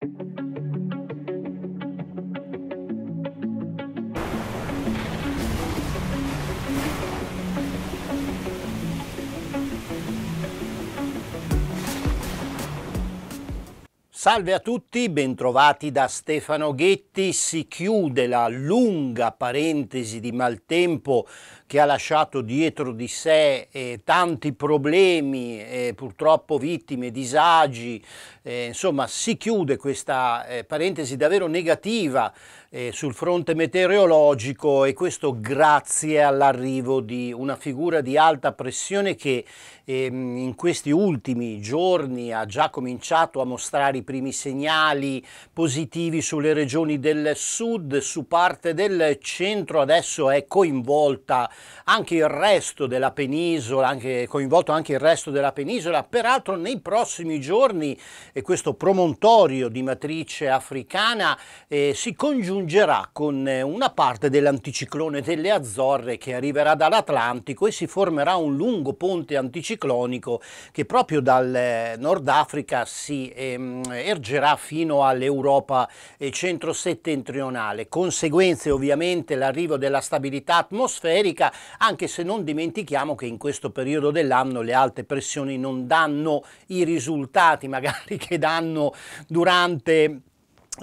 Thank you. Salve a tutti, bentrovati da Stefano Ghetti. Si chiude la lunga parentesi di maltempo che ha lasciato dietro di sé eh, tanti problemi, eh, purtroppo vittime, disagi. Eh, insomma, si chiude questa eh, parentesi davvero negativa eh, sul fronte meteorologico e questo grazie all'arrivo di una figura di alta pressione che ehm, in questi ultimi giorni ha già cominciato a mostrare i primi segnali positivi sulle regioni del sud, su parte del centro adesso è coinvolta anche il resto della penisola, anche, coinvolto anche il resto della penisola, peraltro nei prossimi giorni e eh, questo promontorio di matrice africana eh, si congiungerà con eh, una parte dell'anticiclone delle Azzorre che arriverà dall'Atlantico e si formerà un lungo ponte anticiclonico che proprio dal eh, Nord Africa si ehm, ergerà fino all'Europa eh, centro-settentrionale. Conseguenze ovviamente l'arrivo della stabilità atmosferica, anche se non dimentichiamo che in questo periodo dell'anno le alte pressioni non danno i risultati magari che danno durante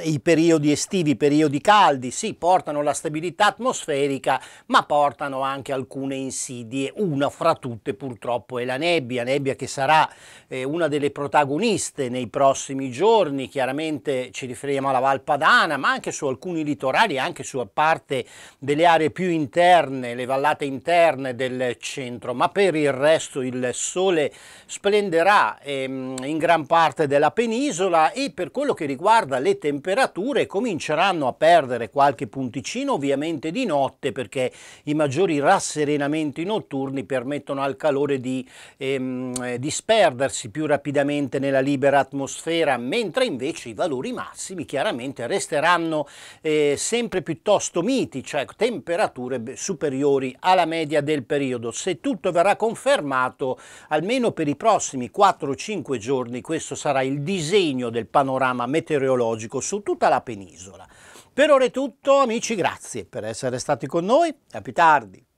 i periodi estivi, i periodi caldi, sì, portano la stabilità atmosferica, ma portano anche alcune insidie. Una fra tutte purtroppo è la nebbia, nebbia che sarà eh, una delle protagoniste nei prossimi giorni. Chiaramente ci riferiamo alla Valpadana, ma anche su alcuni litorali, anche su parte delle aree più interne, le vallate interne del centro, ma per il resto il sole splenderà ehm, in gran parte della penisola e per quello che riguarda le temperature temperature cominceranno a perdere qualche punticino, ovviamente di notte, perché i maggiori rasserenamenti notturni permettono al calore di ehm, eh, disperdersi più rapidamente nella libera atmosfera, mentre invece i valori massimi chiaramente resteranno eh, sempre piuttosto miti, cioè temperature superiori alla media del periodo. Se tutto verrà confermato, almeno per i prossimi 4-5 giorni, questo sarà il disegno del panorama meteorologico su su tutta la penisola. Per ora è tutto, amici, grazie per essere stati con noi. A più tardi.